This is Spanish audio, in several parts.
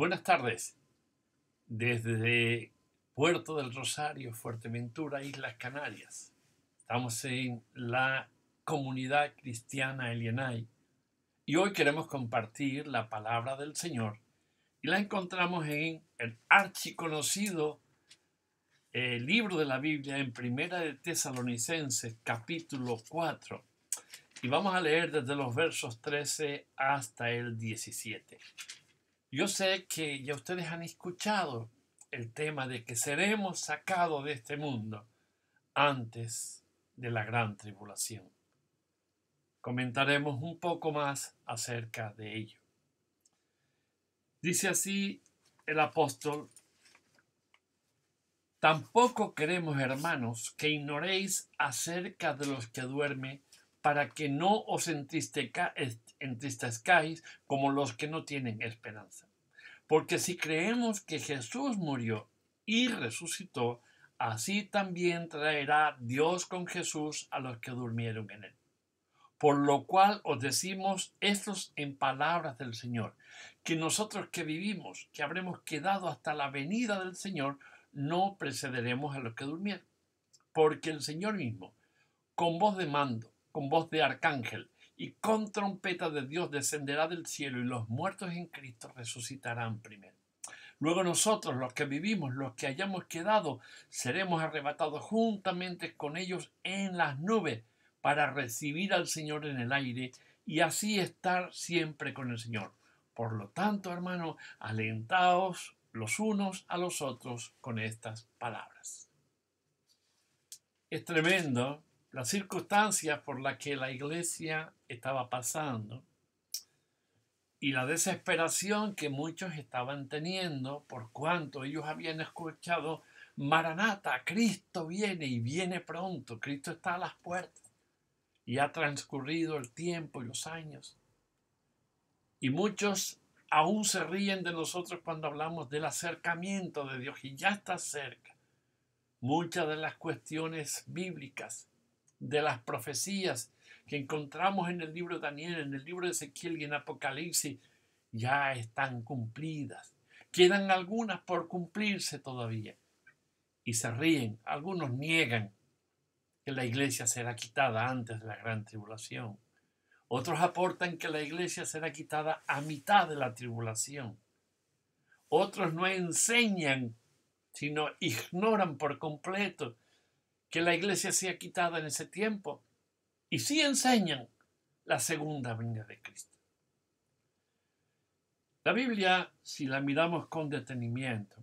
Buenas tardes. Desde Puerto del Rosario, Fuerteventura, Islas Canarias. Estamos en la comunidad cristiana Elienay y hoy queremos compartir la palabra del Señor y la encontramos en el archiconocido eh, libro de la Biblia en Primera de Tesalonicenses capítulo 4 y vamos a leer desde los versos 13 hasta el 17. Yo sé que ya ustedes han escuchado el tema de que seremos sacados de este mundo antes de la gran tribulación. Comentaremos un poco más acerca de ello. Dice así el apóstol, tampoco queremos, hermanos, que ignoréis acerca de los que duermen para que no os entristezca, en tristes como los que no tienen esperanza. Porque si creemos que Jesús murió y resucitó, así también traerá Dios con Jesús a los que durmieron en él. Por lo cual os decimos estos en palabras del Señor, que nosotros que vivimos, que habremos quedado hasta la venida del Señor, no precederemos a los que durmieron. Porque el Señor mismo, con voz de mando, con voz de arcángel y con trompeta de Dios descenderá del cielo y los muertos en Cristo resucitarán primero. Luego nosotros, los que vivimos, los que hayamos quedado, seremos arrebatados juntamente con ellos en las nubes para recibir al Señor en el aire y así estar siempre con el Señor. Por lo tanto, hermanos, alentaos los unos a los otros con estas palabras. Es tremendo las circunstancias por las que la iglesia estaba pasando y la desesperación que muchos estaban teniendo por cuanto ellos habían escuchado Maranata, Cristo viene y viene pronto, Cristo está a las puertas y ha transcurrido el tiempo y los años. Y muchos aún se ríen de nosotros cuando hablamos del acercamiento de Dios y ya está cerca. Muchas de las cuestiones bíblicas de las profecías que encontramos en el libro de Daniel, en el libro de Ezequiel y en Apocalipsis, ya están cumplidas. Quedan algunas por cumplirse todavía. Y se ríen, algunos niegan que la iglesia será quitada antes de la gran tribulación. Otros aportan que la iglesia será quitada a mitad de la tribulación. Otros no enseñan, sino ignoran por completo que la iglesia sea quitada en ese tiempo. Y sí enseñan la segunda venida de Cristo. La Biblia, si la miramos con detenimiento,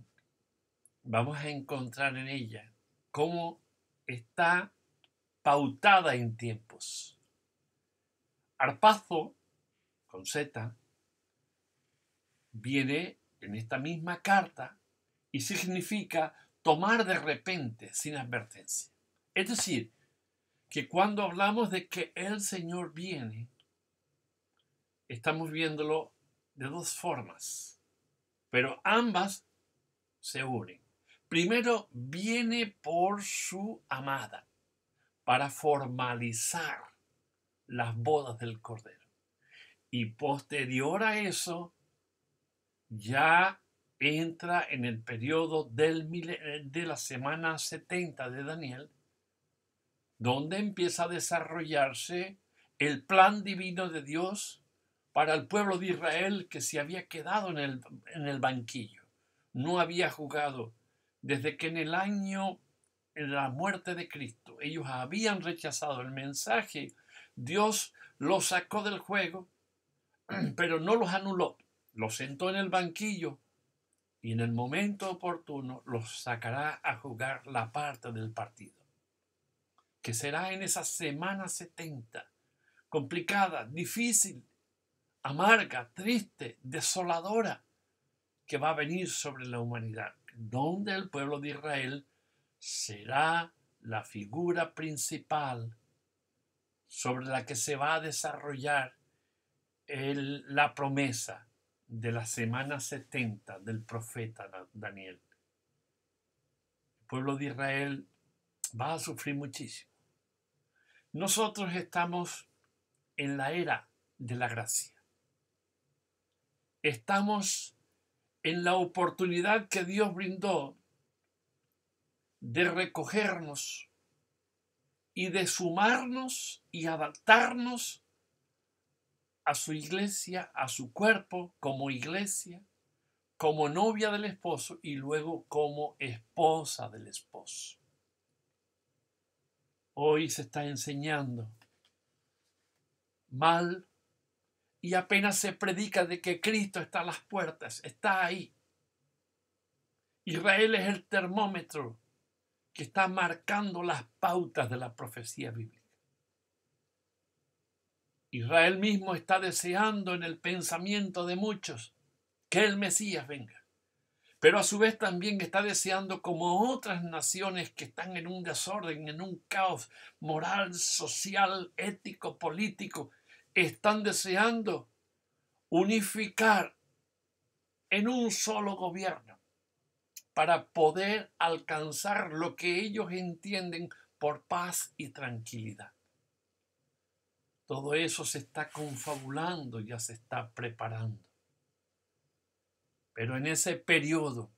vamos a encontrar en ella cómo está pautada en tiempos. Arpazo, con Z, viene en esta misma carta y significa tomar de repente sin advertencia. Es decir, que cuando hablamos de que el Señor viene, estamos viéndolo de dos formas, pero ambas se unen. Primero, viene por su amada para formalizar las bodas del Cordero. Y posterior a eso, ya entra en el periodo de la semana 70 de Daniel, donde empieza a desarrollarse el plan divino de Dios para el pueblo de Israel que se había quedado en el, en el banquillo, no había jugado desde que en el año en la muerte de Cristo ellos habían rechazado el mensaje, Dios los sacó del juego, pero no los anuló, los sentó en el banquillo y en el momento oportuno los sacará a jugar la parte del partido que será en esa semana 70, complicada, difícil, amarga, triste, desoladora, que va a venir sobre la humanidad, donde el pueblo de Israel será la figura principal sobre la que se va a desarrollar la promesa de la semana 70 del profeta Daniel. El pueblo de Israel va a sufrir muchísimo. Nosotros estamos en la era de la gracia. Estamos en la oportunidad que Dios brindó de recogernos y de sumarnos y adaptarnos a su iglesia, a su cuerpo, como iglesia, como novia del esposo y luego como esposa del esposo hoy se está enseñando mal y apenas se predica de que Cristo está a las puertas, está ahí. Israel es el termómetro que está marcando las pautas de la profecía bíblica. Israel mismo está deseando en el pensamiento de muchos que el Mesías venga pero a su vez también está deseando, como otras naciones que están en un desorden, en un caos moral, social, ético, político, están deseando unificar en un solo gobierno para poder alcanzar lo que ellos entienden por paz y tranquilidad. Todo eso se está confabulando, ya se está preparando. Pero en ese periodo,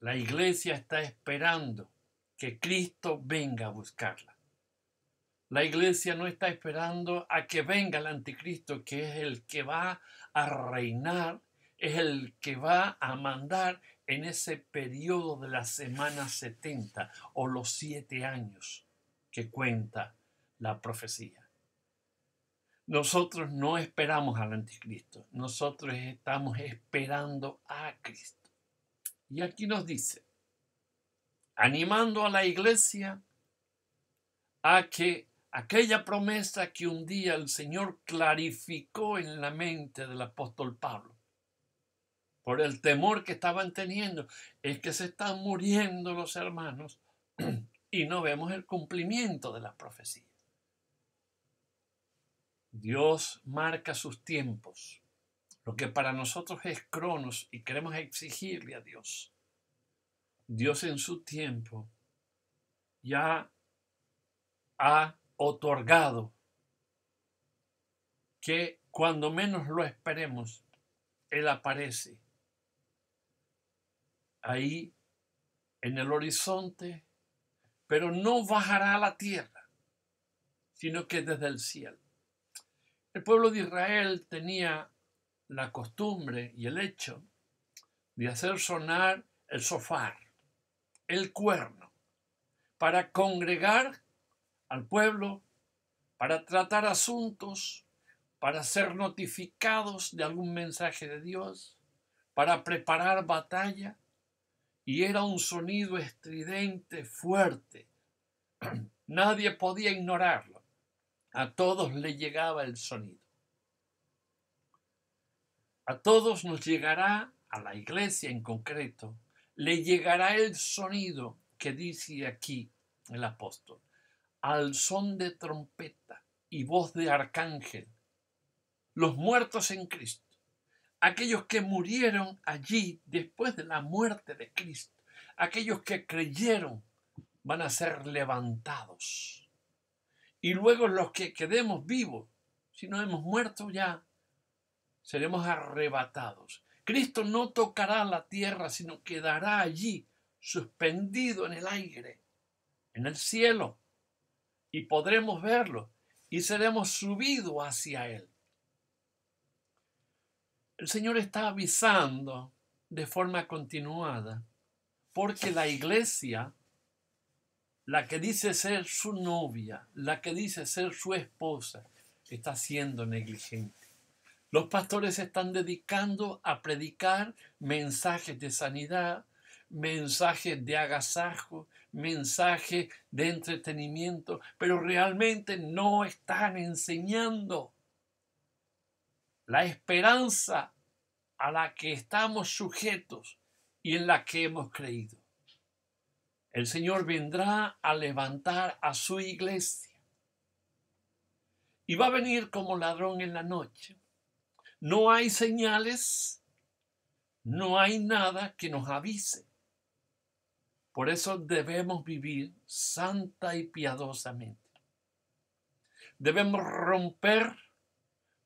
la iglesia está esperando que Cristo venga a buscarla. La iglesia no está esperando a que venga el anticristo, que es el que va a reinar, es el que va a mandar en ese periodo de la semana 70 o los siete años que cuenta la profecía. Nosotros no esperamos al anticristo, nosotros estamos esperando a Cristo. Y aquí nos dice, animando a la iglesia a que aquella promesa que un día el Señor clarificó en la mente del apóstol Pablo, por el temor que estaban teniendo, es que se están muriendo los hermanos y no vemos el cumplimiento de la profecía. Dios marca sus tiempos. Lo que para nosotros es cronos y queremos exigirle a Dios. Dios en su tiempo ya ha otorgado que cuando menos lo esperemos, Él aparece ahí en el horizonte, pero no bajará a la tierra, sino que desde el cielo. El pueblo de Israel tenía la costumbre y el hecho de hacer sonar el sofá, el cuerno, para congregar al pueblo, para tratar asuntos, para ser notificados de algún mensaje de Dios, para preparar batalla, y era un sonido estridente fuerte. Nadie podía ignorarlo. A todos le llegaba el sonido. A todos nos llegará, a la iglesia en concreto, le llegará el sonido que dice aquí el apóstol, al son de trompeta y voz de arcángel, los muertos en Cristo, aquellos que murieron allí después de la muerte de Cristo, aquellos que creyeron van a ser levantados y luego los que quedemos vivos, si no hemos muerto ya, seremos arrebatados. Cristo no tocará la tierra, sino quedará allí, suspendido en el aire, en el cielo, y podremos verlo, y seremos subidos hacia Él. El Señor está avisando de forma continuada, porque la iglesia la que dice ser su novia, la que dice ser su esposa, está siendo negligente. Los pastores se están dedicando a predicar mensajes de sanidad, mensajes de agasajo, mensajes de entretenimiento, pero realmente no están enseñando la esperanza a la que estamos sujetos y en la que hemos creído. El Señor vendrá a levantar a su iglesia. Y va a venir como ladrón en la noche. No hay señales, no hay nada que nos avise. Por eso debemos vivir santa y piadosamente. Debemos romper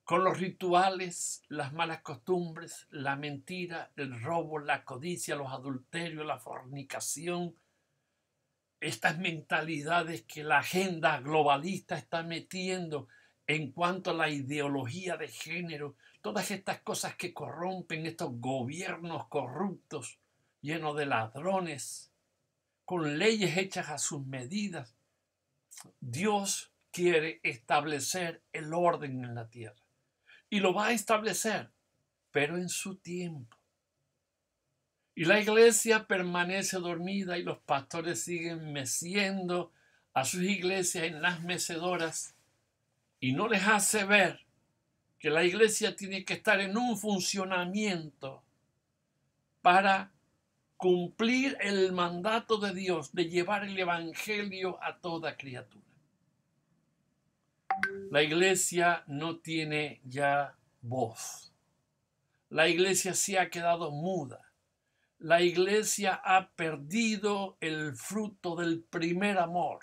con los rituales, las malas costumbres, la mentira, el robo, la codicia, los adulterios, la fornicación, estas mentalidades que la agenda globalista está metiendo en cuanto a la ideología de género, todas estas cosas que corrompen estos gobiernos corruptos, llenos de ladrones, con leyes hechas a sus medidas. Dios quiere establecer el orden en la tierra y lo va a establecer, pero en su tiempo. Y la iglesia permanece dormida y los pastores siguen meciendo a sus iglesias en las mecedoras y no les hace ver que la iglesia tiene que estar en un funcionamiento para cumplir el mandato de Dios de llevar el Evangelio a toda criatura. La iglesia no tiene ya voz. La iglesia se ha quedado muda la iglesia ha perdido el fruto del primer amor,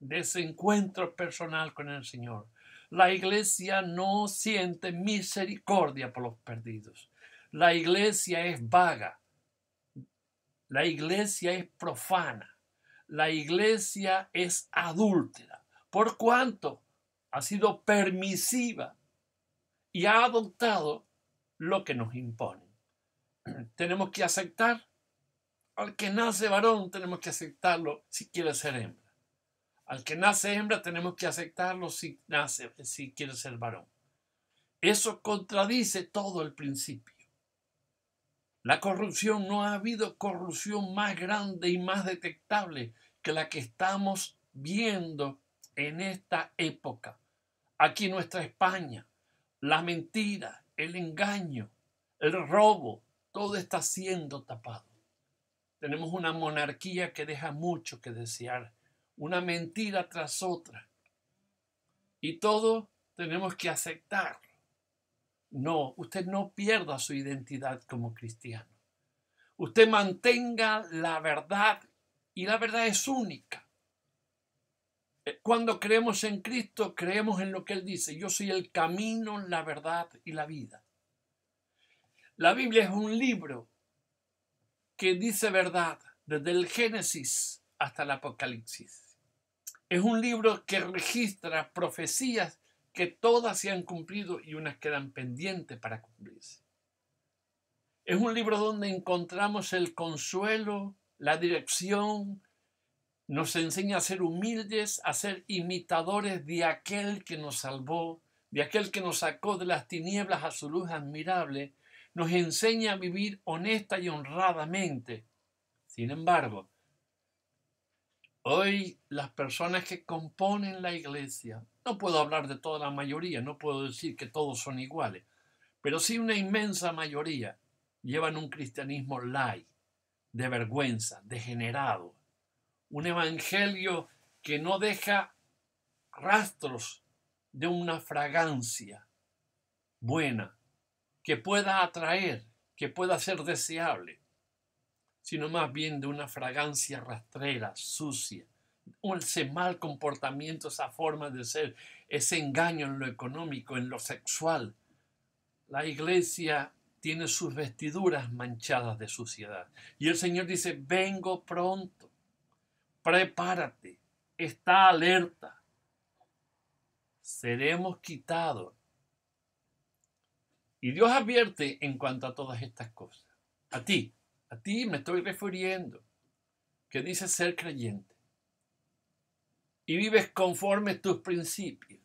de ese encuentro personal con el Señor. La iglesia no siente misericordia por los perdidos. La iglesia es vaga. La iglesia es profana. La iglesia es adúltera. Por cuanto ha sido permisiva y ha adoptado lo que nos impone. tenemos que aceptar al que nace varón, tenemos que aceptarlo si quiere ser hembra. Al que nace hembra, tenemos que aceptarlo si, nace, si quiere ser varón. Eso contradice todo el principio. La corrupción, no ha habido corrupción más grande y más detectable que la que estamos viendo en esta época. Aquí nuestra España, la mentira, el engaño, el robo, todo está siendo tapado. Tenemos una monarquía que deja mucho que desear, una mentira tras otra. Y todo tenemos que aceptar. No, usted no pierda su identidad como cristiano. Usted mantenga la verdad y la verdad es única. Eh, cuando creemos en Cristo, creemos en lo que Él dice. Yo soy el camino, la verdad y la vida. La Biblia es un libro que dice verdad desde el Génesis hasta el Apocalipsis. Es un libro que registra profecías que todas se han cumplido y unas quedan pendientes para cumplirse. Es un libro donde encontramos el consuelo, la dirección, nos enseña a ser humildes, a ser imitadores de aquel que nos salvó, de aquel que nos sacó de las tinieblas a su luz admirable nos enseña a vivir honesta y honradamente. Sin embargo, hoy las personas que componen la iglesia, no puedo hablar de toda la mayoría, no puedo decir que todos son iguales, pero sí una inmensa mayoría llevan un cristianismo lai, de vergüenza, degenerado, un evangelio que no deja rastros de una fragancia buena que pueda atraer, que pueda ser deseable, sino más bien de una fragancia rastrera, sucia, ese mal comportamiento, esa forma de ser, ese engaño en lo económico, en lo sexual. La iglesia tiene sus vestiduras manchadas de suciedad. Y el Señor dice, vengo pronto, prepárate, está alerta. Seremos quitados y Dios advierte en cuanto a todas estas cosas. A ti, a ti me estoy refiriendo, que dices ser creyente. Y vives conforme tus principios,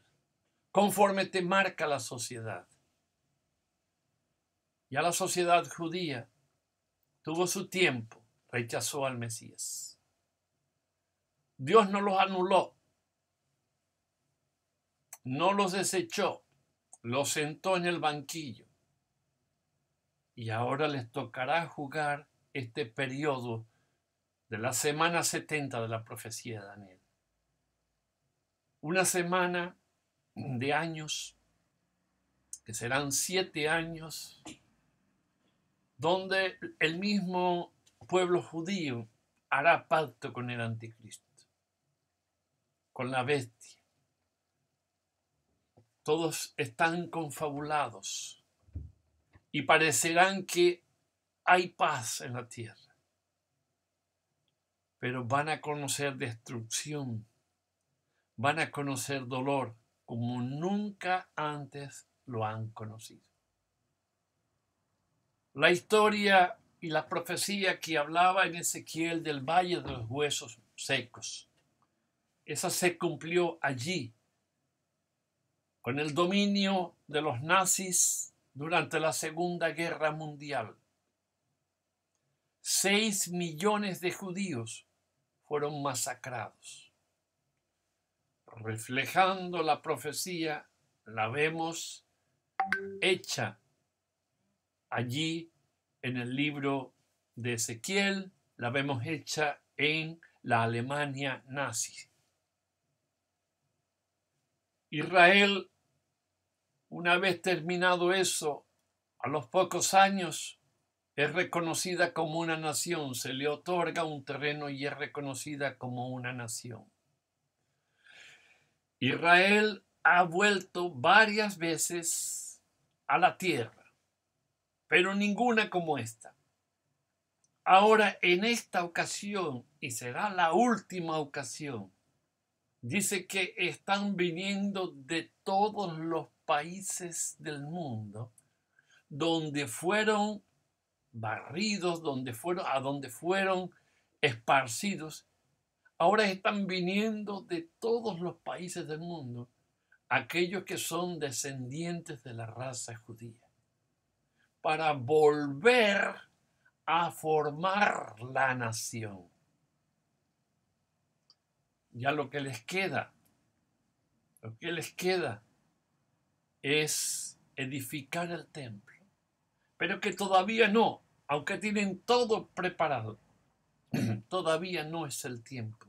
conforme te marca la sociedad. Ya la sociedad judía tuvo su tiempo, rechazó al Mesías. Dios no los anuló, no los desechó, los sentó en el banquillo y ahora les tocará jugar este periodo de la semana 70 de la profecía de Daniel. Una semana de años, que serán siete años, donde el mismo pueblo judío hará pacto con el anticristo, con la bestia. Todos están confabulados y parecerán que hay paz en la tierra, pero van a conocer destrucción, van a conocer dolor como nunca antes lo han conocido. La historia y la profecía que hablaba en Ezequiel del Valle de los Huesos Secos, esa se cumplió allí, con el dominio de los nazis durante la Segunda Guerra Mundial. Seis millones de judíos fueron masacrados. Reflejando la profecía, la vemos hecha allí en el libro de Ezequiel, la vemos hecha en la Alemania nazi. Israel una vez terminado eso, a los pocos años es reconocida como una nación, se le otorga un terreno y es reconocida como una nación. Israel ha vuelto varias veces a la tierra, pero ninguna como esta. Ahora, en esta ocasión, y será la última ocasión, dice que están viniendo de todos los países del mundo donde fueron barridos, donde fueron, a donde fueron esparcidos, ahora están viniendo de todos los países del mundo aquellos que son descendientes de la raza judía, para volver a formar la nación. Ya lo que les queda, lo que les queda es edificar el templo, pero que todavía no, aunque tienen todo preparado, todavía no es el tiempo.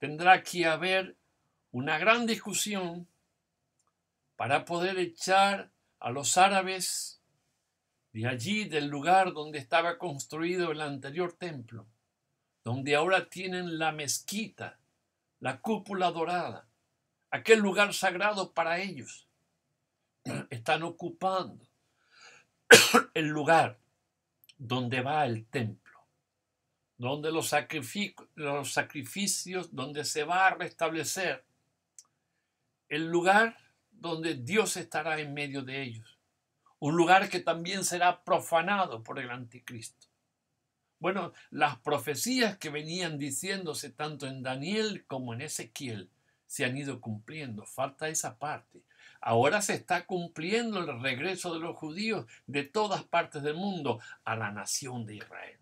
Tendrá que haber una gran discusión para poder echar a los árabes de allí, del lugar donde estaba construido el anterior templo, donde ahora tienen la mezquita, la cúpula dorada, aquel lugar sagrado para ellos. están ocupando el lugar donde va el templo, donde los, sacrificios, donde se va a restablecer el lugar donde Dios estará en medio de ellos, un lugar que también será profanado por el anticristo. Bueno, las profecías que venían diciéndose tanto en Daniel como en Ezequiel se han ido cumpliendo, falta esa parte, Ahora se está cumpliendo el regreso de los judíos de todas partes del mundo a la nación de Israel.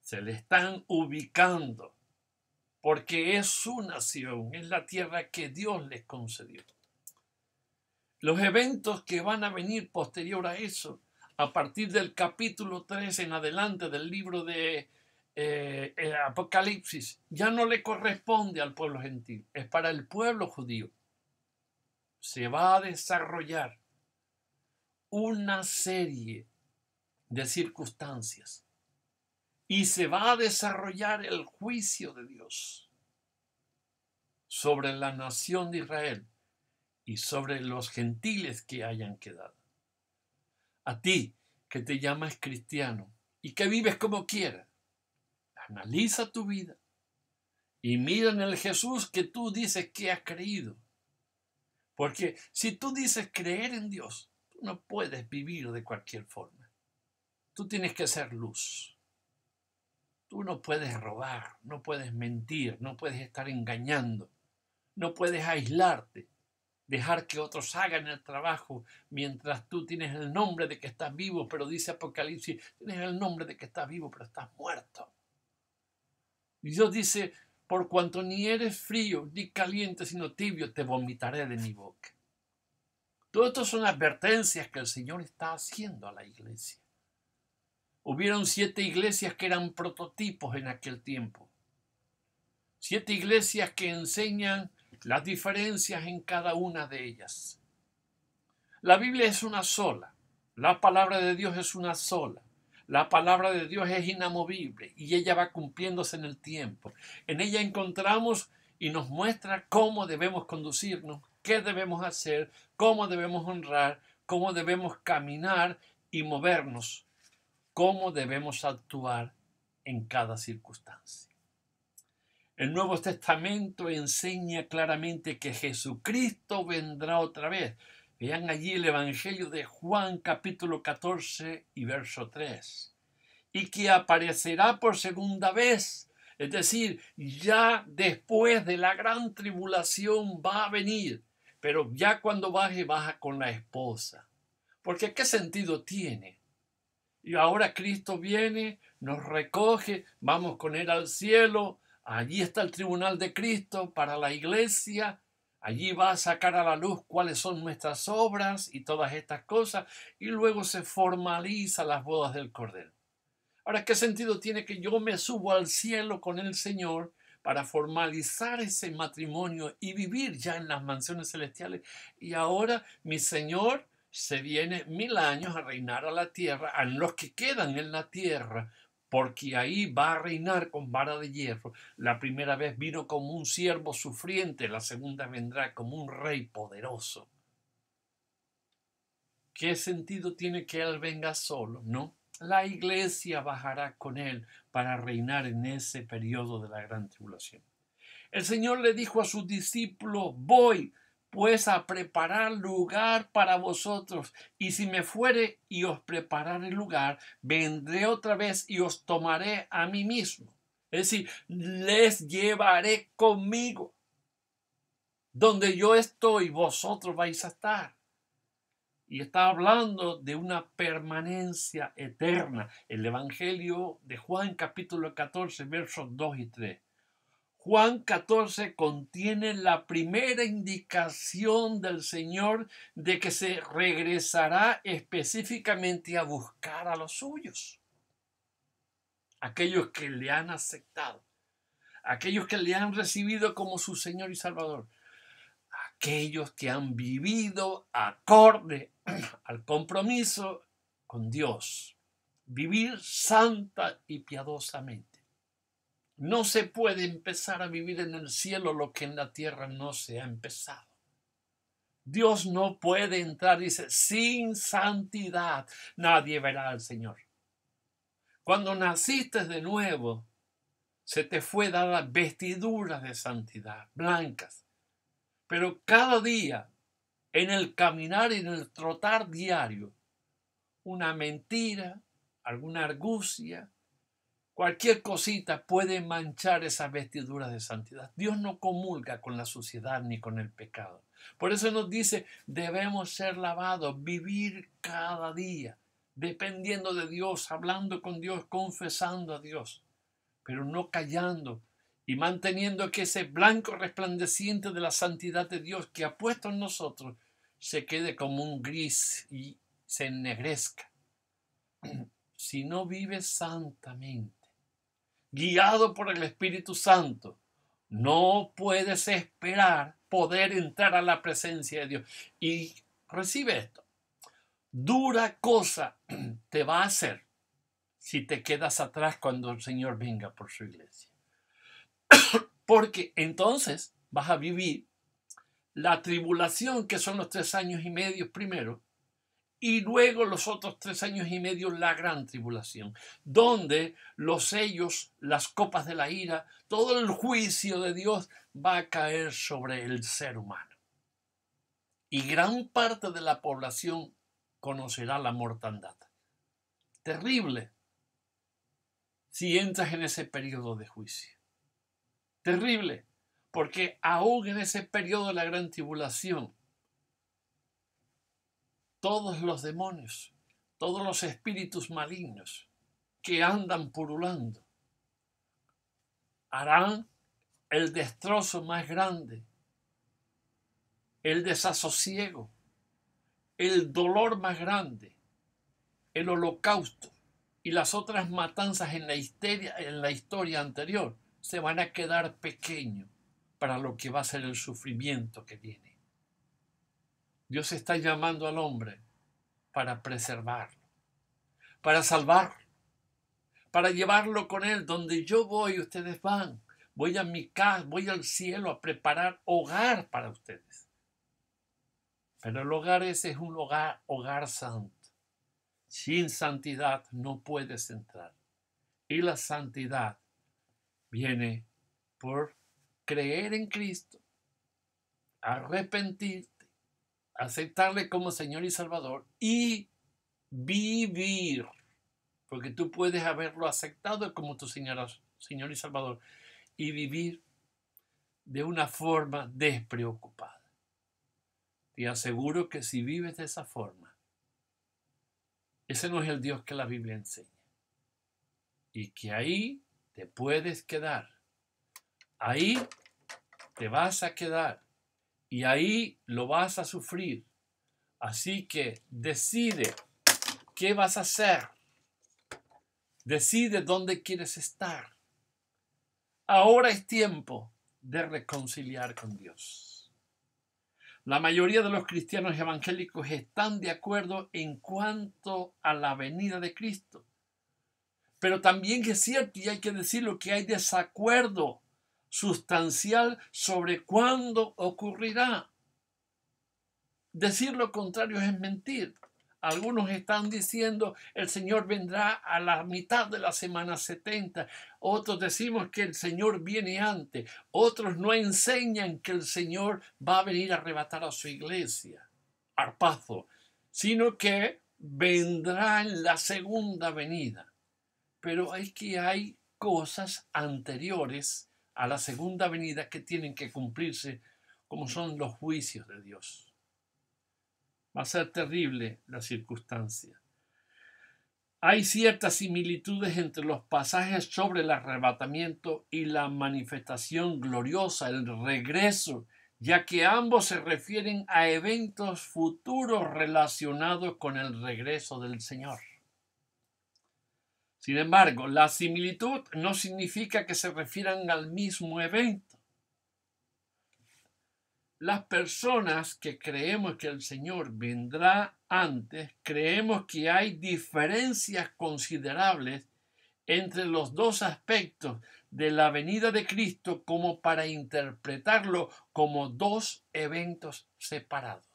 Se le están ubicando porque es su nación, es la tierra que Dios les concedió. Los eventos que van a venir posterior a eso, a partir del capítulo 3 en adelante del libro de eh, Apocalipsis, ya no le corresponde al pueblo gentil, es para el pueblo judío se va a desarrollar una serie de circunstancias y se va a desarrollar el juicio de Dios sobre la nación de Israel y sobre los gentiles que hayan quedado. A ti que te llamas cristiano y que vives como quieras, analiza tu vida y mira en el Jesús que tú dices que has creído porque si tú dices creer en Dios, tú no puedes vivir de cualquier forma. Tú tienes que ser luz. Tú no puedes robar, no puedes mentir, no puedes estar engañando, no puedes aislarte, dejar que otros hagan el trabajo mientras tú tienes el nombre de que estás vivo, pero dice Apocalipsis, tienes el nombre de que estás vivo, pero estás muerto. Y Dios dice, por cuanto ni eres frío ni caliente, sino tibio, te vomitaré de mi boca. Todo esto son advertencias que el Señor está haciendo a la iglesia. Hubieron siete iglesias que eran prototipos en aquel tiempo. Siete iglesias que enseñan las diferencias en cada una de ellas. La Biblia es una sola. La palabra de Dios es una sola. La palabra de Dios es inamovible y ella va cumpliéndose en el tiempo. En ella encontramos y nos muestra cómo debemos conducirnos, qué debemos hacer, cómo debemos honrar, cómo debemos caminar y movernos, cómo debemos actuar en cada circunstancia. El Nuevo Testamento enseña claramente que Jesucristo vendrá otra vez. Vean allí el Evangelio de Juan capítulo 14 y verso 3. Y que aparecerá por segunda vez, es decir, ya después de la gran tribulación va a venir, pero ya cuando baje, baja con la esposa. Porque ¿qué sentido tiene? Y ahora Cristo viene, nos recoge, vamos con Él al cielo, allí está el tribunal de Cristo para la iglesia, Allí va a sacar a la luz cuáles son nuestras obras y todas estas cosas, y luego se formaliza las bodas del Cordero. Ahora, ¿qué sentido tiene que yo me subo al cielo con el Señor para formalizar ese matrimonio y vivir ya en las mansiones celestiales? Y ahora mi Señor se viene mil años a reinar a la tierra, a los que quedan en la tierra, porque ahí va a reinar con vara de hierro. La primera vez vino como un siervo sufriente, la segunda vendrá como un rey poderoso. ¿Qué sentido tiene que él venga solo? No. La iglesia bajará con él para reinar en ese periodo de la gran tribulación. El Señor le dijo a sus discípulos, voy, pues a preparar lugar para vosotros. Y si me fuere y os prepararé lugar, vendré otra vez y os tomaré a mí mismo. Es decir, les llevaré conmigo. Donde yo estoy, vosotros vais a estar. Y está hablando de una permanencia eterna. El Evangelio de Juan capítulo 14, versos 2 y 3. Juan 14 contiene la primera indicación del Señor de que se regresará específicamente a buscar a los suyos, aquellos que le han aceptado, aquellos que le han recibido como su Señor y Salvador, aquellos que han vivido acorde al compromiso con Dios, vivir santa y piadosamente. No se puede empezar a vivir en el cielo lo que en la tierra no se ha empezado. Dios no puede entrar, dice, sin santidad nadie verá al Señor. Cuando naciste de nuevo, se te fue dada vestiduras de santidad, blancas. Pero cada día, en el caminar y en el trotar diario, una mentira, alguna argucia, Cualquier cosita puede manchar esa vestidura de santidad. Dios no comulga con la suciedad ni con el pecado. Por eso nos dice, debemos ser lavados, vivir cada día, dependiendo de Dios, hablando con Dios, confesando a Dios, pero no callando y manteniendo que ese blanco resplandeciente de la santidad de Dios que ha puesto en nosotros se quede como un gris y se ennegrezca. Si no vives santamente, guiado por el Espíritu Santo, no puedes esperar poder entrar a la presencia de Dios. Y recibe esto. Dura cosa te va a hacer si te quedas atrás cuando el Señor venga por su iglesia. Porque entonces vas a vivir la tribulación que son los tres años y medio primero y luego los otros tres años y medio la gran tribulación, donde los sellos, las copas de la ira, todo el juicio de Dios va a caer sobre el ser humano. Y gran parte de la población conocerá la mortandad. Terrible si entras en ese periodo de juicio. Terrible, porque aún en ese periodo de la gran tribulación, todos los demonios, todos los espíritus malignos que andan purulando, harán el destrozo más grande, el desasosiego, el dolor más grande, el holocausto y las otras matanzas en la, en la historia anterior se van a quedar pequeños para lo que va a ser el sufrimiento que viene. Dios está llamando al hombre para preservarlo, para salvarlo, para llevarlo con él. Donde yo voy, ustedes van. Voy a mi casa, voy al cielo a preparar hogar para ustedes. Pero el hogar ese es un hogar, hogar santo. Sin santidad no puedes entrar. Y la santidad viene por creer en Cristo, arrepentir aceptarle como Señor y Salvador y vivir, porque tú puedes haberlo aceptado como tu Señor y Salvador, y vivir de una forma despreocupada. Te aseguro que si vives de esa forma, ese no es el Dios que la Biblia enseña. Y que ahí te puedes quedar. Ahí te vas a quedar. Y ahí lo vas a sufrir. Así que decide qué vas a hacer. Decide dónde quieres estar. Ahora es tiempo de reconciliar con Dios. La mayoría de los cristianos evangélicos están de acuerdo en cuanto a la venida de Cristo. Pero también es cierto, y hay que decirlo, que hay desacuerdo sustancial sobre cuándo ocurrirá. Decir lo contrario es mentir. Algunos están diciendo el Señor vendrá a la mitad de la semana 70. Otros decimos que el Señor viene antes. Otros no enseñan que el Señor va a venir a arrebatar a su iglesia, arpazo, sino que vendrá en la segunda venida. Pero hay que hay cosas anteriores a la segunda venida que tienen que cumplirse, como son los juicios de Dios. Va a ser terrible la circunstancia. Hay ciertas similitudes entre los pasajes sobre el arrebatamiento y la manifestación gloriosa, el regreso, ya que ambos se refieren a eventos futuros relacionados con el regreso del Señor. Sin embargo, la similitud no significa que se refieran al mismo evento. Las personas que creemos que el Señor vendrá antes, creemos que hay diferencias considerables entre los dos aspectos de la venida de Cristo como para interpretarlo como dos eventos separados.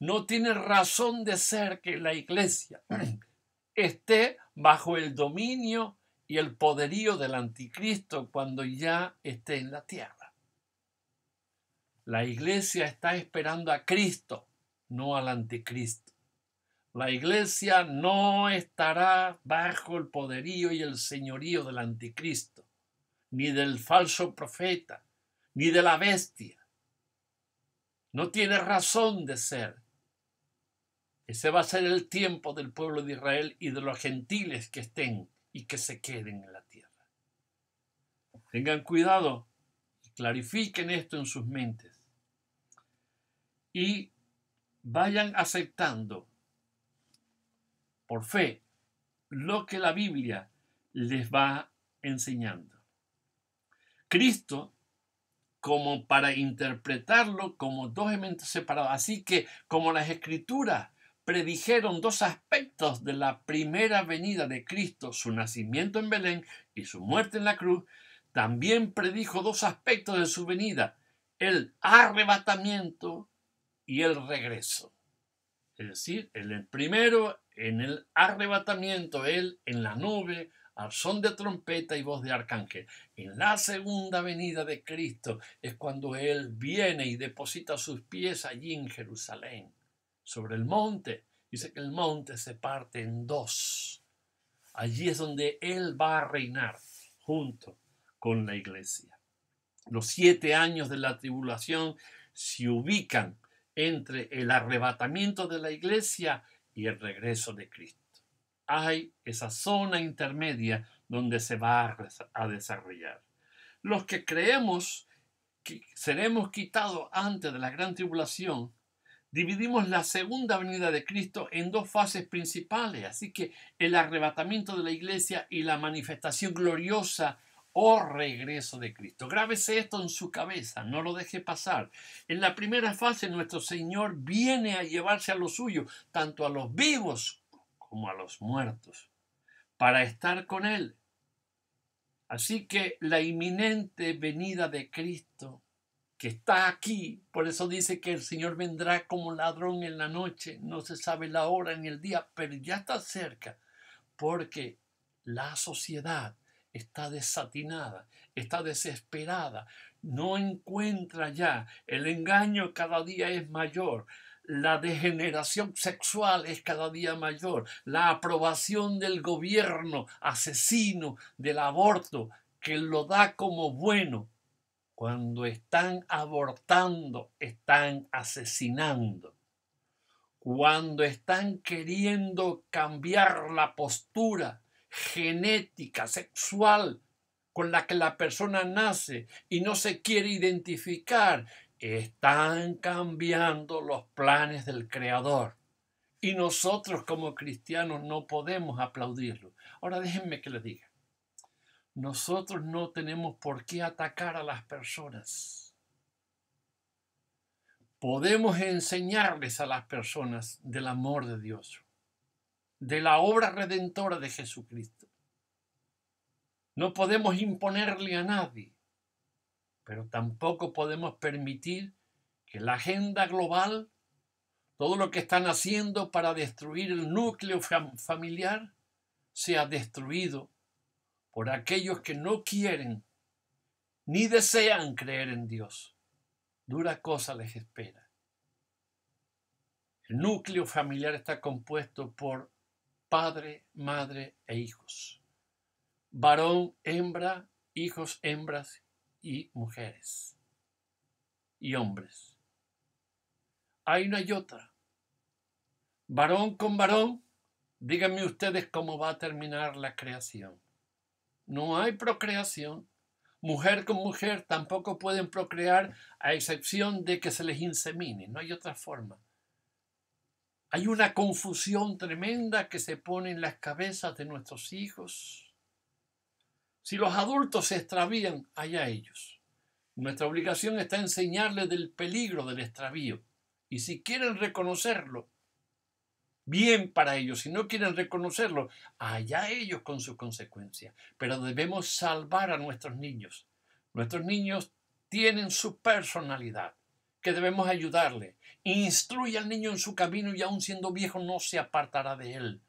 No tiene razón de ser que la iglesia esté bajo el dominio y el poderío del anticristo cuando ya esté en la tierra. La iglesia está esperando a Cristo, no al anticristo. La iglesia no estará bajo el poderío y el señorío del anticristo, ni del falso profeta, ni de la bestia. No tiene razón de ser ese va a ser el tiempo del pueblo de Israel y de los gentiles que estén y que se queden en la tierra. Tengan cuidado y clarifiquen esto en sus mentes. Y vayan aceptando por fe lo que la Biblia les va enseñando. Cristo como para interpretarlo como dos elementos separados. Así que como las escrituras predijeron dos aspectos de la primera venida de Cristo, su nacimiento en Belén y su muerte en la cruz, también predijo dos aspectos de su venida, el arrebatamiento y el regreso. Es decir, el primero, en el arrebatamiento, él en la nube, al son de trompeta y voz de arcángel. En la segunda venida de Cristo es cuando Él viene y deposita sus pies allí en Jerusalén sobre el monte. Dice que el monte se parte en dos. Allí es donde Él va a reinar junto con la iglesia. Los siete años de la tribulación se ubican entre el arrebatamiento de la iglesia y el regreso de Cristo. Hay esa zona intermedia donde se va a desarrollar. Los que creemos que seremos quitados antes de la gran tribulación, dividimos la segunda venida de Cristo en dos fases principales, así que el arrebatamiento de la iglesia y la manifestación gloriosa o regreso de Cristo. Grábese esto en su cabeza, no lo deje pasar. En la primera fase nuestro Señor viene a llevarse a lo suyo, tanto a los vivos como a los muertos, para estar con Él. Así que la inminente venida de Cristo que está aquí. Por eso dice que el Señor vendrá como ladrón en la noche. No se sabe la hora ni el día, pero ya está cerca. Porque la sociedad está desatinada, está desesperada, no encuentra ya. El engaño cada día es mayor. La degeneración sexual es cada día mayor. La aprobación del gobierno asesino del aborto, que lo da como bueno, cuando están abortando, están asesinando. Cuando están queriendo cambiar la postura genética, sexual, con la que la persona nace y no se quiere identificar, están cambiando los planes del Creador. Y nosotros como cristianos no podemos aplaudirlo. Ahora déjenme que les diga. Nosotros no tenemos por qué atacar a las personas. Podemos enseñarles a las personas del amor de Dios, de la obra redentora de Jesucristo. No podemos imponerle a nadie, pero tampoco podemos permitir que la agenda global, todo lo que están haciendo para destruir el núcleo familiar, sea destruido por aquellos que no quieren ni desean creer en Dios. Dura cosa les espera. El núcleo familiar está compuesto por padre, madre e hijos. Varón, hembra, hijos, hembras y mujeres. Y hombres. Hay una y otra. Varón con varón, díganme ustedes cómo va a terminar la creación no hay procreación. Mujer con mujer tampoco pueden procrear a excepción de que se les insemine, no hay otra forma. Hay una confusión tremenda que se pone en las cabezas de nuestros hijos. Si los adultos se extravían, allá ellos. Nuestra obligación está enseñarles del peligro del extravío. Y si quieren reconocerlo, bien para ellos. Si no quieren reconocerlo, allá ellos con sus consecuencias. Pero debemos salvar a nuestros niños. Nuestros niños tienen su personalidad, que debemos ayudarle. Instruye al niño en su camino y aún siendo viejo no se apartará de él.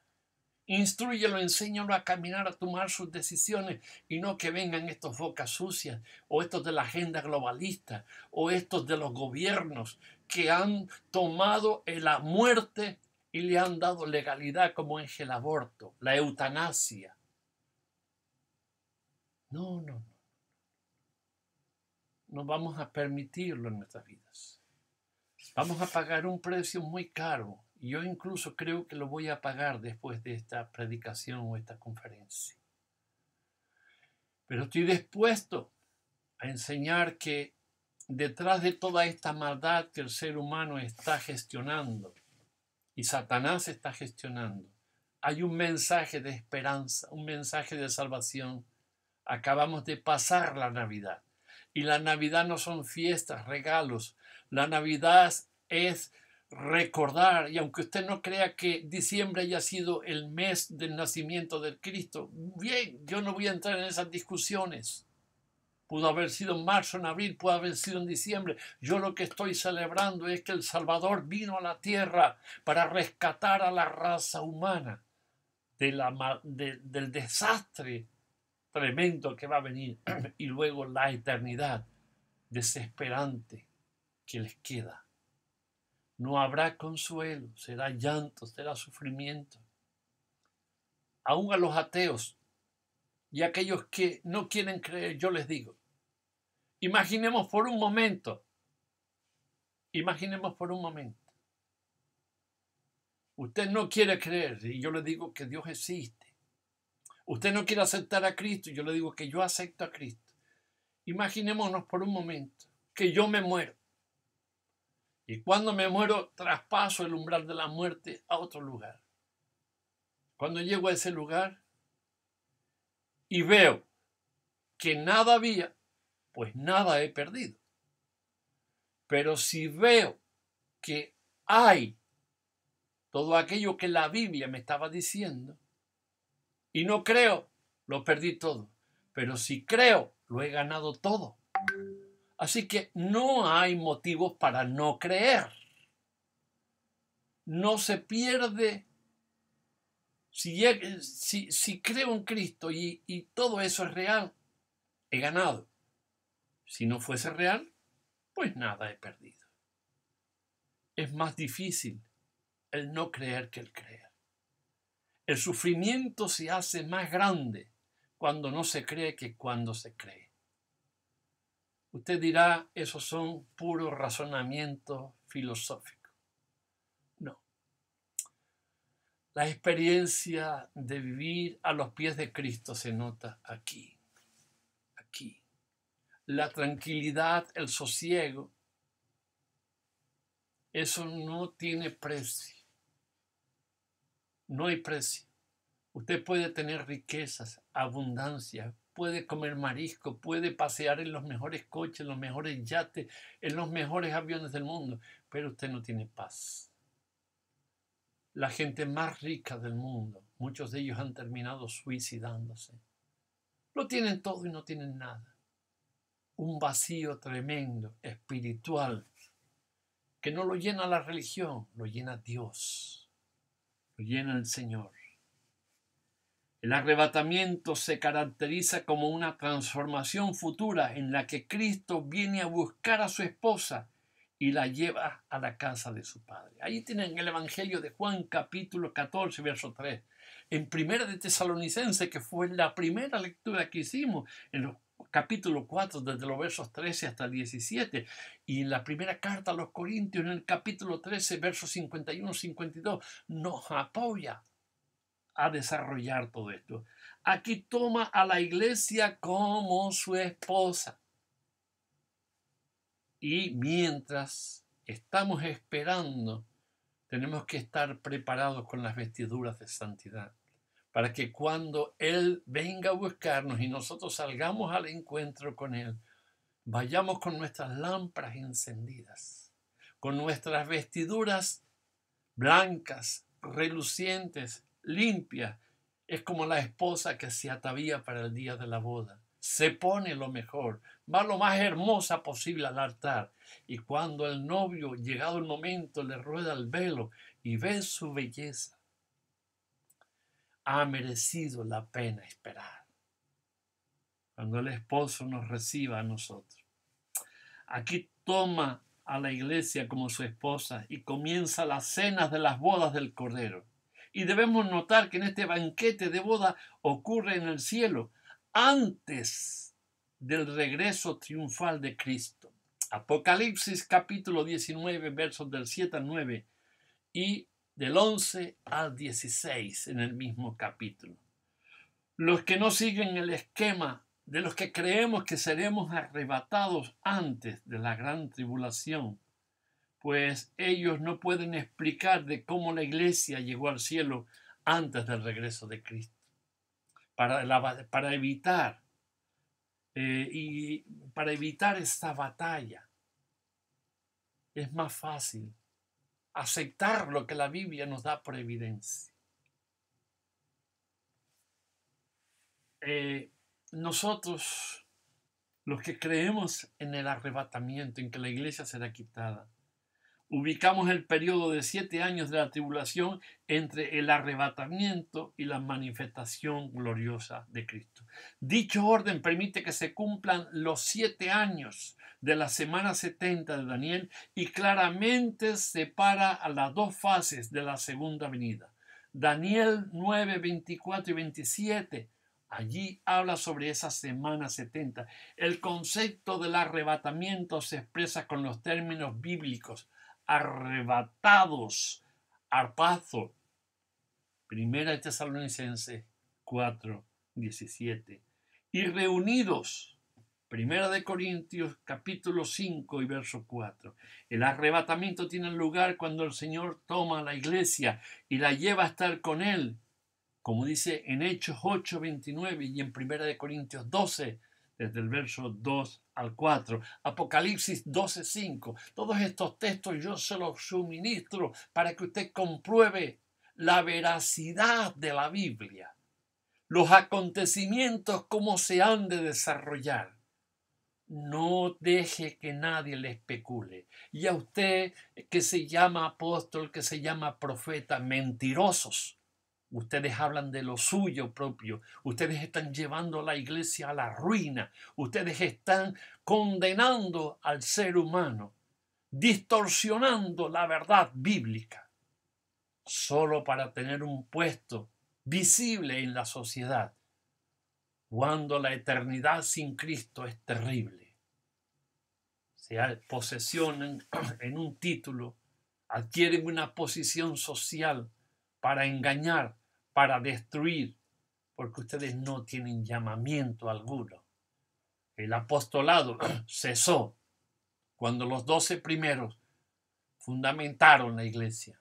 Instruyelo, enséñalo a caminar, a tomar sus decisiones y no que vengan estos bocas sucias o estos de la agenda globalista o estos de los gobiernos que han tomado la muerte y le han dado legalidad como es el aborto, la eutanasia. No, no, no. No vamos a permitirlo en nuestras vidas. Vamos a pagar un precio muy caro. yo incluso creo que lo voy a pagar después de esta predicación o esta conferencia. Pero estoy dispuesto a enseñar que detrás de toda esta maldad que el ser humano está gestionando, y Satanás está gestionando. Hay un mensaje de esperanza, un mensaje de salvación. Acabamos de pasar la Navidad. Y la Navidad no son fiestas, regalos. La Navidad es recordar, y aunque usted no crea que diciembre haya sido el mes del nacimiento del Cristo, bien, yo no voy a entrar en esas discusiones pudo haber sido en marzo, en abril, pudo haber sido en diciembre. Yo lo que estoy celebrando es que el Salvador vino a la tierra para rescatar a la raza humana del desastre tremendo que va a venir y luego la eternidad desesperante que les queda. No habrá consuelo, será llanto, será sufrimiento. Aún a los ateos y a aquellos que no quieren creer, yo les digo, Imaginemos por un momento, imaginemos por un momento. Usted no quiere creer y yo le digo que Dios existe. Usted no quiere aceptar a Cristo y yo le digo que yo acepto a Cristo. Imaginémonos por un momento que yo me muero. Y cuando me muero, traspaso el umbral de la muerte a otro lugar. Cuando llego a ese lugar y veo que nada había pues nada he perdido. Pero si veo que hay todo aquello que la Biblia me estaba diciendo y no creo, lo perdí todo. Pero si creo, lo he ganado todo. Así que no hay motivos para no creer. No se pierde. Si, si, creo en Cristo y, y todo eso es real, he ganado. Si no fuese real, pues nada he perdido. Es más difícil el no creer que el creer. El sufrimiento se hace más grande cuando no se cree que cuando se cree. Usted dirá, esos son puros razonamientos filosóficos. No. La experiencia de vivir a los pies de Cristo se nota aquí la tranquilidad, el sosiego, eso no tiene precio. No hay precio. Usted puede tener riquezas, abundancia, puede comer marisco, puede pasear en los mejores coches, en los mejores yates, en los mejores aviones del mundo, pero usted no tiene paz. La gente más rica del mundo, muchos de ellos han terminado suicidándose. Lo tienen todo y no tienen nada un vacío tremendo, espiritual, que no lo llena la religión, lo llena Dios, lo llena el Señor. El arrebatamiento se caracteriza como una transformación futura en la que Cristo viene a buscar a su esposa y la lleva a la casa de su padre. Ahí tienen el Evangelio de Juan capítulo 14, verso 3. En primera de Tesalonicense, que fue la primera lectura que hicimos en los capítulo 4, desde los versos 13 hasta 17, y en la primera carta a los Corintios, en el capítulo 13, versos 51-52, nos apoya a desarrollar todo esto. Aquí toma a la iglesia como su esposa. Y mientras estamos esperando, tenemos que estar preparados con las vestiduras de santidad para que cuando Él venga a buscarnos y nosotros salgamos al encuentro con Él, vayamos con nuestras lámparas encendidas, con nuestras vestiduras blancas, relucientes, limpias. Es como la esposa que se atavía para el día de la boda. Se pone lo mejor, va lo más hermosa posible al altar. Y cuando el novio, llegado el momento, le rueda el velo y ve su belleza, ha merecido la pena esperar. Cuando el esposo nos reciba a nosotros. Aquí toma a la iglesia como su esposa y comienza las cenas de las bodas del Cordero. Y debemos notar que en este banquete de boda ocurre en el cielo antes del regreso triunfal de Cristo. Apocalipsis capítulo 19 versos del 7 al 9 y del 11 al 16 en el mismo capítulo. Los que no siguen el esquema de los que creemos que seremos arrebatados antes de la gran tribulación, pues ellos no pueden explicar de cómo la iglesia llegó al cielo antes del regreso de Cristo, para, evitar eh, y para evitar esta batalla. Es más fácil aceptar lo que la Biblia nos da por evidencia. Eh, nosotros, los que creemos en el arrebatamiento, en que la iglesia será quitada, ubicamos el periodo de siete años de la tribulación entre el arrebatamiento y la manifestación gloriosa de Cristo. Dicho orden permite que se cumplan los siete años de la semana 70 de Daniel y claramente separa a las dos fases de la segunda venida. Daniel 9, 24 y 27 Allí habla sobre esa semana 70. El concepto del arrebatamiento se expresa con los términos bíblicos arrebatados. Arpazo. Primera de Tesalonicenses 4, 17. Y reunidos. Primera de Corintios capítulo 5 y verso 4. El arrebatamiento tiene lugar cuando el Señor toma a la iglesia y la lleva a estar con Él, como dice en Hechos 8, 29 y en Primera de Corintios 12, desde el verso 2 al 4, Apocalipsis 12, 5. Todos estos textos yo se los suministro para que usted compruebe la veracidad de la Biblia, los acontecimientos, cómo se han de desarrollar. No deje que nadie le especule. Y a usted que se llama apóstol, que se llama profeta, mentirosos Ustedes hablan de lo suyo propio. Ustedes están llevando la iglesia a la ruina. Ustedes están condenando al ser humano, distorsionando la verdad bíblica, solo para tener un puesto visible en la sociedad, cuando la eternidad sin Cristo es terrible. Se posesionan en un título, adquieren una posición social para engañar, para destruir, porque ustedes no tienen llamamiento alguno. El apostolado cesó cuando los doce primeros fundamentaron la iglesia.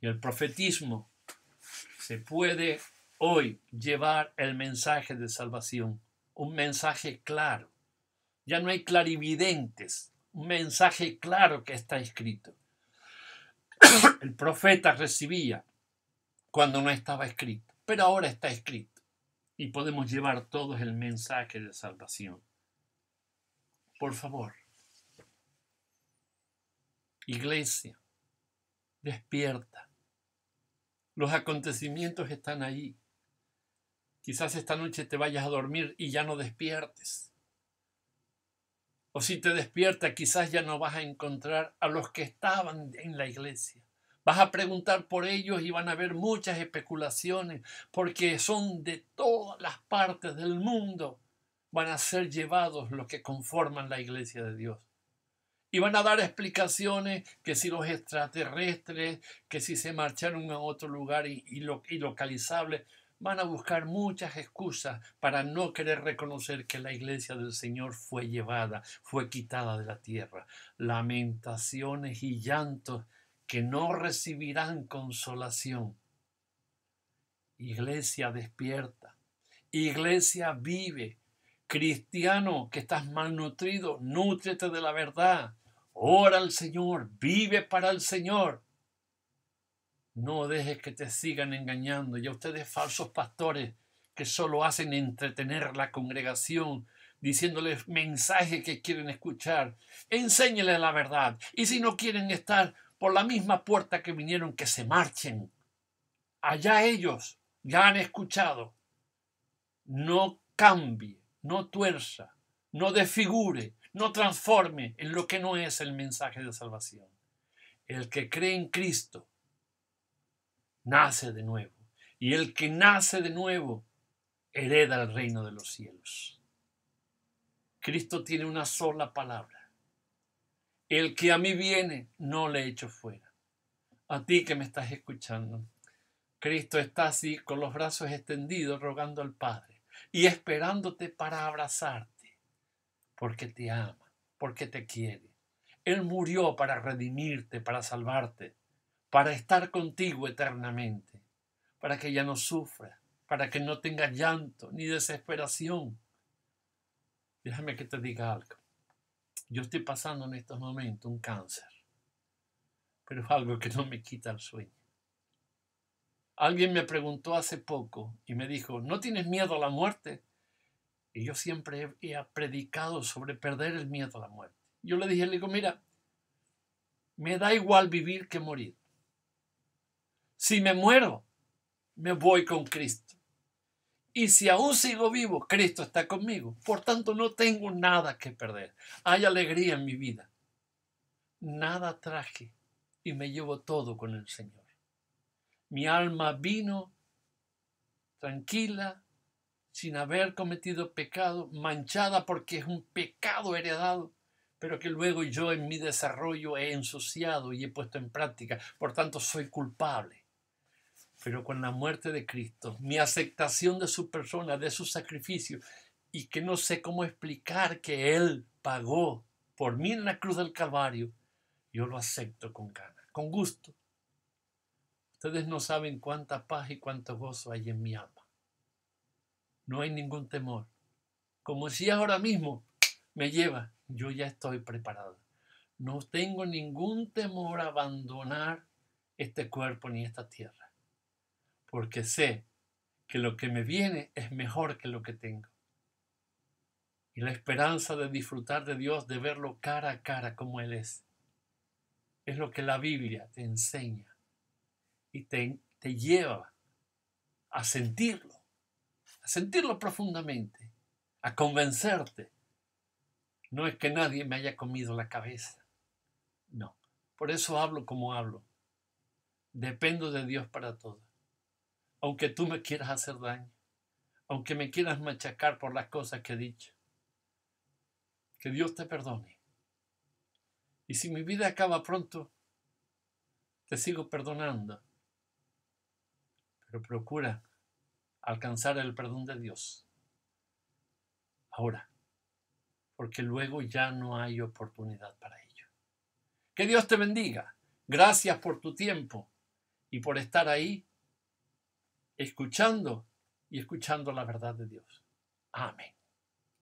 Y el profetismo se puede hoy llevar el mensaje de salvación, un mensaje claro. Ya no hay clarividentes, un mensaje claro que está escrito. el profeta recibía cuando no estaba escrito, pero ahora está escrito y podemos llevar todos el mensaje de salvación. Por favor, iglesia, despierta. Los acontecimientos están ahí. Quizás esta noche te vayas a dormir y ya no despiertes. O si te despierta, quizás ya no vas a encontrar a los que estaban en la iglesia. Vas a preguntar por ellos y van a haber muchas especulaciones, porque son de todas las partes del mundo. Van a ser llevados los que conforman la iglesia de Dios. Y van a dar explicaciones que si los extraterrestres, que si se marcharon a otro lugar y, y localizables, van a buscar muchas excusas para no querer reconocer que la iglesia del Señor fue llevada, fue quitada de la tierra. Lamentaciones y llantos que no recibirán consolación. Iglesia despierta, iglesia vive. Cristiano que estás malnutrido, nútrete de la verdad. Ora al Señor, vive para el Señor. No dejes que te sigan engañando. Y a ustedes falsos pastores que solo hacen entretener la congregación, diciéndoles mensajes que quieren escuchar. Enséñeles la verdad. Y si no quieren estar por la misma puerta que vinieron, que se marchen. Allá ellos ya han escuchado. No cambie, no tuerza, no desfigure, no transforme en lo que no es el mensaje de salvación. El que cree en Cristo nace de nuevo. Y el que nace de nuevo hereda el reino de los cielos. Cristo tiene una sola palabra. El que a mí viene, no le echo fuera. A ti que me estás escuchando, Cristo está así con los brazos extendidos rogando al Padre y esperándote para abrazarte, porque te ama, porque te quiere. Él murió para redimirte, para salvarte para estar contigo eternamente, para que ya no sufra, para que no tenga llanto ni desesperación. Déjame que te diga algo. Yo estoy pasando en estos momentos un cáncer, pero es algo que no me quita el sueño. Alguien me preguntó hace poco y me dijo, ¿no tienes miedo a la muerte? Y yo siempre he predicado sobre perder el miedo a la muerte. Yo le dije, le digo, mira, me da igual vivir que morir. Si me muero, me voy con Cristo. Y si aún sigo vivo, Cristo está conmigo. Por tanto, no tengo nada que perder. Hay alegría en mi vida. Nada traje y me llevo todo con el Señor. Mi alma vino tranquila, sin haber cometido pecado, manchada porque es un pecado heredado, pero que luego yo en mi desarrollo he ensuciado y he puesto en práctica. Por tanto, soy culpable pero con la muerte de Cristo, mi aceptación de su persona, de su sacrificio, y que no sé cómo explicar que Él pagó por mí en la cruz del Calvario, yo lo acepto con gana, con gusto. Ustedes no saben cuánta paz y cuánto gozo hay en mi alma. No hay ningún temor. Como si ahora mismo me lleva, yo ya estoy preparado. No tengo ningún temor a abandonar este cuerpo ni esta tierra porque sé que lo que me viene es mejor que lo que tengo. Y la esperanza de disfrutar de Dios, de verlo cara a cara como Él es, es lo que la Biblia te enseña y te, lleva a sentirlo, a sentirlo profundamente, a convencerte. No es que nadie me haya comido la cabeza, no. Por eso hablo como hablo. Dependo de Dios para todo aunque tú me quieras hacer daño, aunque me quieras machacar por las cosas que he dicho. Que Dios te perdone. Y si mi vida acaba pronto, te sigo perdonando. Pero procura alcanzar el perdón de Dios. Ahora, porque luego ya no hay oportunidad para ello. Que Dios te bendiga. Gracias por tu tiempo y por estar ahí escuchando y escuchando la verdad de Dios. Amén.